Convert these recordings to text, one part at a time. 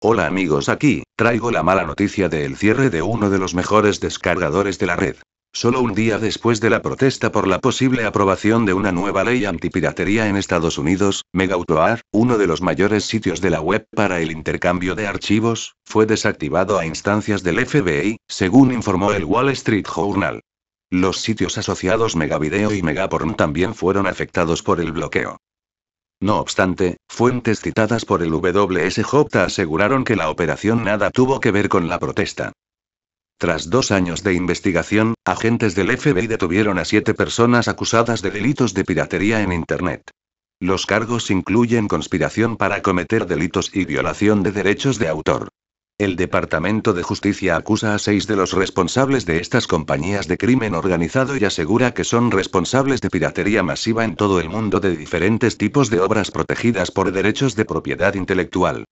Hola amigos, aquí traigo la mala noticia del cierre de uno de los mejores descargadores de la red. Solo un día después de la protesta por la posible aprobación de una nueva ley antipiratería en Estados Unidos, MegaUtoAr, uno de los mayores sitios de la web para el intercambio de archivos, fue desactivado a instancias del FBI, según informó el Wall Street Journal. Los sitios asociados Megavideo y Megaporn también fueron afectados por el bloqueo. No obstante, fuentes citadas por el WSJ aseguraron que la operación nada tuvo que ver con la protesta. Tras dos años de investigación, agentes del FBI detuvieron a siete personas acusadas de delitos de piratería en Internet. Los cargos incluyen conspiración para cometer delitos y violación de derechos de autor. El Departamento de Justicia acusa a seis de los responsables de estas compañías de crimen organizado y asegura que son responsables de piratería masiva en todo el mundo de diferentes tipos de obras protegidas por derechos de propiedad intelectual.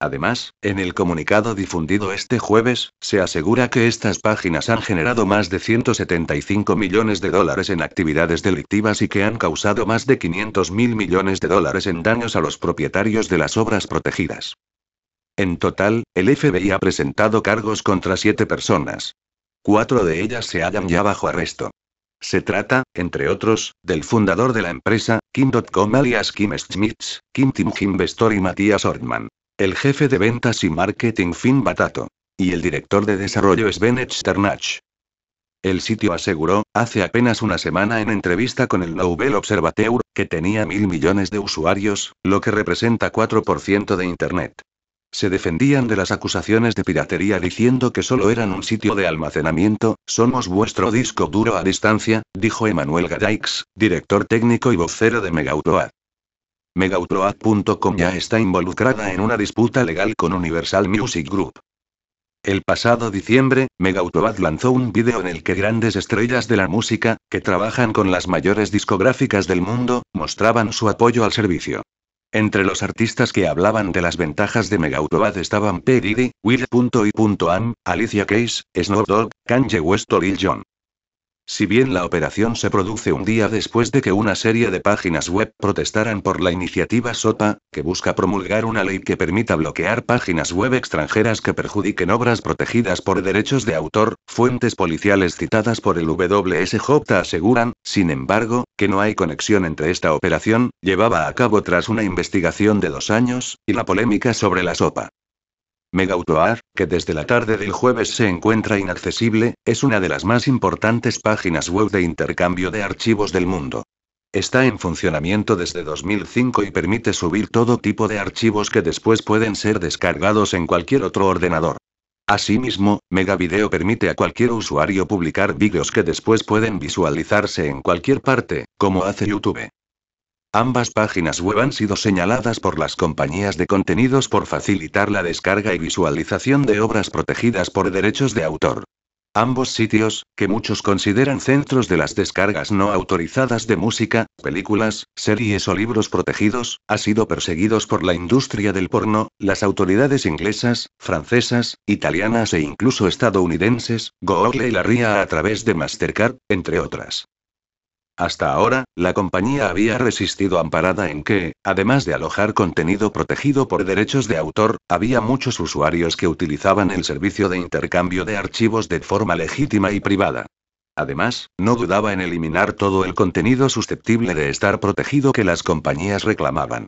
Además, en el comunicado difundido este jueves, se asegura que estas páginas han generado más de 175 millones de dólares en actividades delictivas y que han causado más de 500 mil millones de dólares en daños a los propietarios de las obras protegidas. En total, el FBI ha presentado cargos contra siete personas. Cuatro de ellas se hallan ya bajo arresto. Se trata, entre otros, del fundador de la empresa, Kim.com alias Kim Schmitz, Kim Tim Investor y Matías Ortman. El jefe de ventas y marketing Finn Batato. Y el director de desarrollo Sven Sternach. El sitio aseguró, hace apenas una semana en entrevista con el Nobel Observateur, que tenía mil millones de usuarios, lo que representa 4% de Internet. Se defendían de las acusaciones de piratería diciendo que solo eran un sitio de almacenamiento, somos vuestro disco duro a distancia, dijo Emanuel Gadaix, director técnico y vocero de Megautoad. Megautoad.com ya está involucrada en una disputa legal con Universal Music Group. El pasado diciembre, Megautoad lanzó un vídeo en el que grandes estrellas de la música, que trabajan con las mayores discográficas del mundo, mostraban su apoyo al servicio. Entre los artistas que hablaban de las ventajas de Megautobad estaban P. Diddy, Will.i.am, Alicia Keys, Snoop Dogg, Kanye West o Lil Jon. Si bien la operación se produce un día después de que una serie de páginas web protestaran por la iniciativa SOPA, que busca promulgar una ley que permita bloquear páginas web extranjeras que perjudiquen obras protegidas por derechos de autor, fuentes policiales citadas por el WSJ aseguran, sin embargo, que no hay conexión entre esta operación, llevada a cabo tras una investigación de dos años, y la polémica sobre la SOPA. Megaupload, que desde la tarde del jueves se encuentra inaccesible, es una de las más importantes páginas web de intercambio de archivos del mundo. Está en funcionamiento desde 2005 y permite subir todo tipo de archivos que después pueden ser descargados en cualquier otro ordenador. Asimismo, Megavideo permite a cualquier usuario publicar vídeos que después pueden visualizarse en cualquier parte, como hace YouTube. Ambas páginas web han sido señaladas por las compañías de contenidos por facilitar la descarga y visualización de obras protegidas por derechos de autor. Ambos sitios, que muchos consideran centros de las descargas no autorizadas de música, películas, series o libros protegidos, han sido perseguidos por la industria del porno, las autoridades inglesas, francesas, italianas e incluso estadounidenses, Google y la RIA a través de Mastercard, entre otras. Hasta ahora, la compañía había resistido amparada en que, además de alojar contenido protegido por derechos de autor, había muchos usuarios que utilizaban el servicio de intercambio de archivos de forma legítima y privada. Además, no dudaba en eliminar todo el contenido susceptible de estar protegido que las compañías reclamaban.